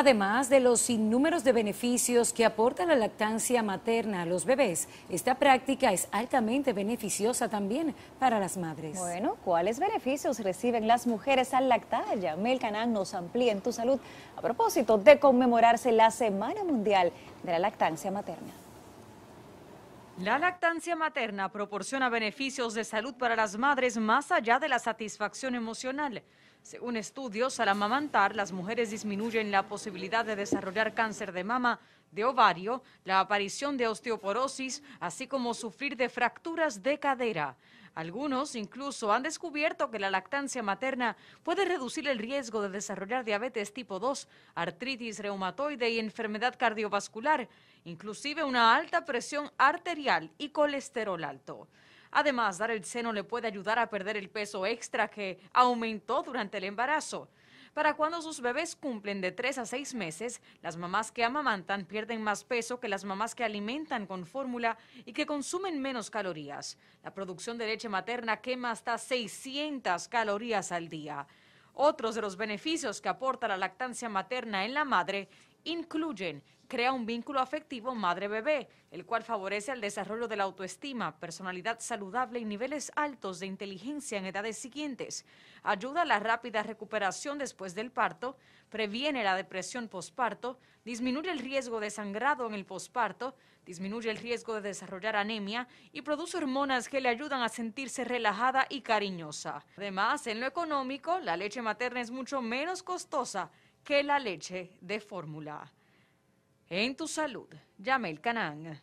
Además de los innúmeros de beneficios que aporta la lactancia materna a los bebés, esta práctica es altamente beneficiosa también para las madres. Bueno, ¿cuáles beneficios reciben las mujeres al lactar? Yamel Canán nos amplía en tu salud a propósito de conmemorarse la Semana Mundial de la Lactancia Materna. La lactancia materna proporciona beneficios de salud para las madres más allá de la satisfacción emocional. Según estudios, al amamantar, las mujeres disminuyen la posibilidad de desarrollar cáncer de mama, de ovario, la aparición de osteoporosis, así como sufrir de fracturas de cadera. Algunos incluso han descubierto que la lactancia materna puede reducir el riesgo de desarrollar diabetes tipo 2, artritis reumatoide y enfermedad cardiovascular, inclusive una alta presión arterial y colesterol alto. Además, dar el seno le puede ayudar a perder el peso extra que aumentó durante el embarazo. Para cuando sus bebés cumplen de 3 a 6 meses, las mamás que amamantan pierden más peso que las mamás que alimentan con fórmula y que consumen menos calorías. La producción de leche materna quema hasta 600 calorías al día. Otros de los beneficios que aporta la lactancia materna en la madre incluyen crea un vínculo afectivo madre-bebé, el cual favorece el desarrollo de la autoestima, personalidad saludable y niveles altos de inteligencia en edades siguientes, ayuda a la rápida recuperación después del parto, previene la depresión posparto, disminuye el riesgo de sangrado en el posparto, disminuye el riesgo de desarrollar anemia y produce hormonas que le ayudan a sentirse relajada y cariñosa. Además, en lo económico, la leche materna es mucho menos costosa que la leche de fórmula. En tu salud, el Canán.